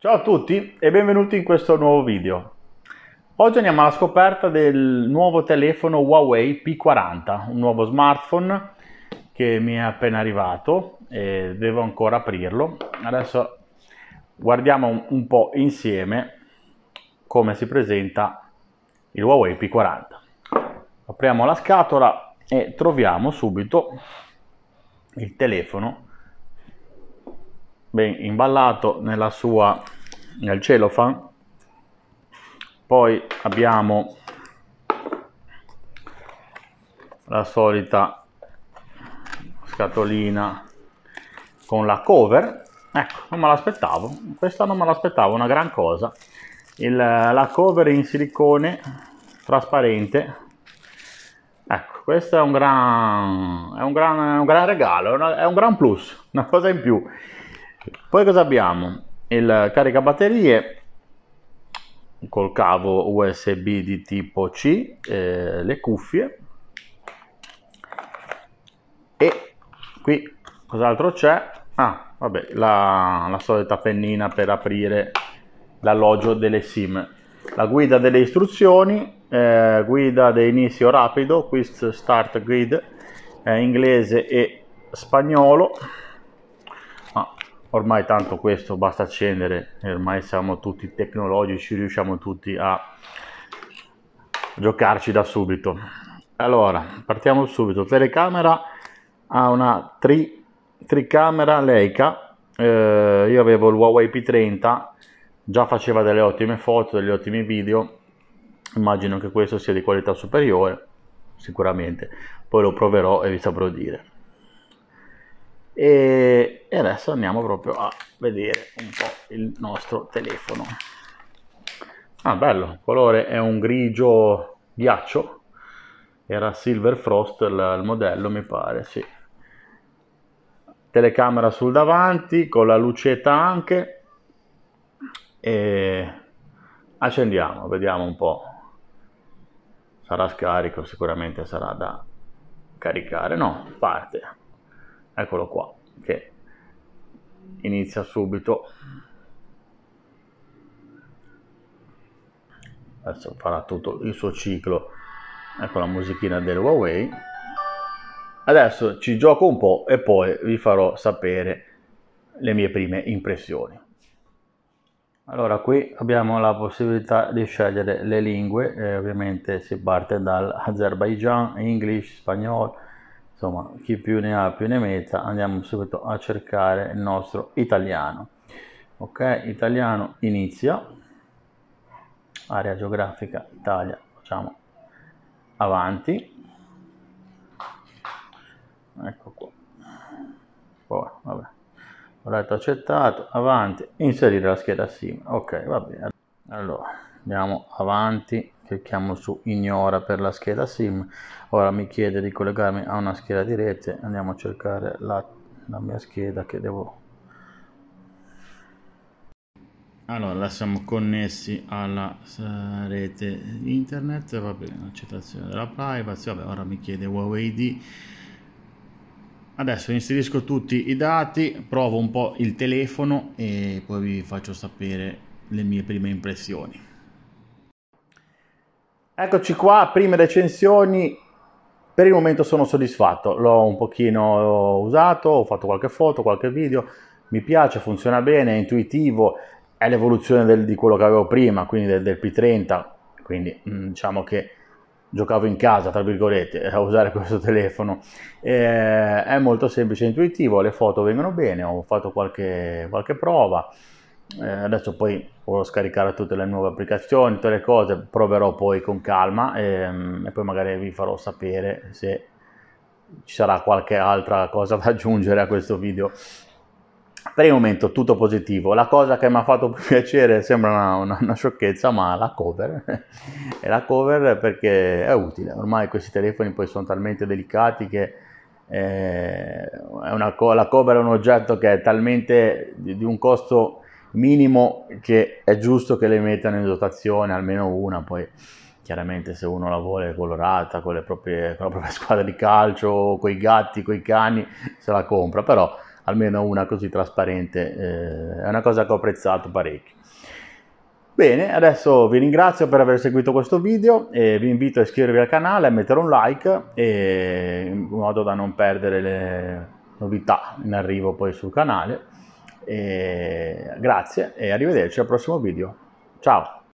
Ciao a tutti e benvenuti in questo nuovo video. Oggi andiamo alla scoperta del nuovo telefono Huawei P40, un nuovo smartphone che mi è appena arrivato e devo ancora aprirlo. Adesso guardiamo un po' insieme come si presenta il Huawei P40. Apriamo la scatola e troviamo subito il telefono ben imballato nella sua, nel cellophane poi abbiamo la solita scatolina con la cover ecco non me l'aspettavo questa non me l'aspettavo una gran cosa Il, la cover in silicone trasparente ecco questo è un gran, è un gran, è un gran regalo è un gran plus una cosa in più poi cosa abbiamo? Il caricabatterie col cavo USB di tipo C, eh, le cuffie e qui cos'altro c'è? Ah, vabbè, la, la solita pennina per aprire l'alloggio delle sim. La guida delle istruzioni, eh, guida di inizio rapido, quiz start grid, eh, inglese e spagnolo ormai tanto questo basta accendere ormai siamo tutti tecnologici riusciamo tutti a giocarci da subito allora partiamo subito telecamera ha una tri, tricamera Leica eh, io avevo il Huawei P30 già faceva delle ottime foto degli ottimi video immagino che questo sia di qualità superiore sicuramente poi lo proverò e vi saprò dire e adesso andiamo proprio a vedere un po' il nostro telefono ah bello il colore è un grigio ghiaccio era silver frost il modello mi pare sì telecamera sul davanti con la lucetta anche e accendiamo vediamo un po sarà scarico sicuramente sarà da caricare no parte eccolo qua che inizia subito adesso farà tutto il suo ciclo ecco la musichina del Huawei adesso ci gioco un po' e poi vi farò sapere le mie prime impressioni allora qui abbiamo la possibilità di scegliere le lingue eh, ovviamente si parte dall'Azerbaijan, English, Spagnolo insomma chi più ne ha più ne metta andiamo subito a cercare il nostro italiano ok italiano inizia area geografica Italia facciamo avanti ecco qua poi vabbè ho accettato avanti inserire la scheda sim ok va bene allora andiamo avanti clicchiamo su ignora per la scheda sim ora mi chiede di collegarmi a una scheda di rete andiamo a cercare la, la mia scheda che devo allora siamo connessi alla eh, rete internet va bene accettazione della privacy vabbè ora mi chiede Huawei D adesso inserisco tutti i dati provo un po' il telefono e poi vi faccio sapere le mie prime impressioni Eccoci qua, prime recensioni. Per il momento sono soddisfatto, l'ho un pochino usato, ho fatto qualche foto, qualche video, mi piace, funziona bene, è intuitivo, è l'evoluzione di quello che avevo prima, quindi del, del P30, quindi mm, diciamo che giocavo in casa, tra virgolette, a usare questo telefono. Eh, è molto semplice e intuitivo, le foto vengono bene, ho fatto qualche, qualche prova eh, adesso poi può scaricare tutte le nuove applicazioni, tutte le cose, proverò poi con calma e, ehm, e poi magari vi farò sapere se ci sarà qualche altra cosa da aggiungere a questo video per il momento tutto positivo la cosa che mi ha fatto piacere sembra una, una, una, sciocchezza ma la cover è la cover perché è utile ormai questi telefoni poi sono talmente delicati che eh, una, la cover è un oggetto che è talmente di, di un costo minimo che è giusto che le mettano in dotazione almeno una, poi chiaramente se uno la vuole colorata con, proprie, con la propria squadra di calcio, con i gatti, con i cani, se la compra, però almeno una così trasparente eh, è una cosa che ho apprezzato parecchio. Bene, adesso vi ringrazio per aver seguito questo video e vi invito a iscrivervi al canale, a mettere un like e, in modo da non perdere le novità in arrivo poi sul canale e grazie e arrivederci al prossimo video. Ciao!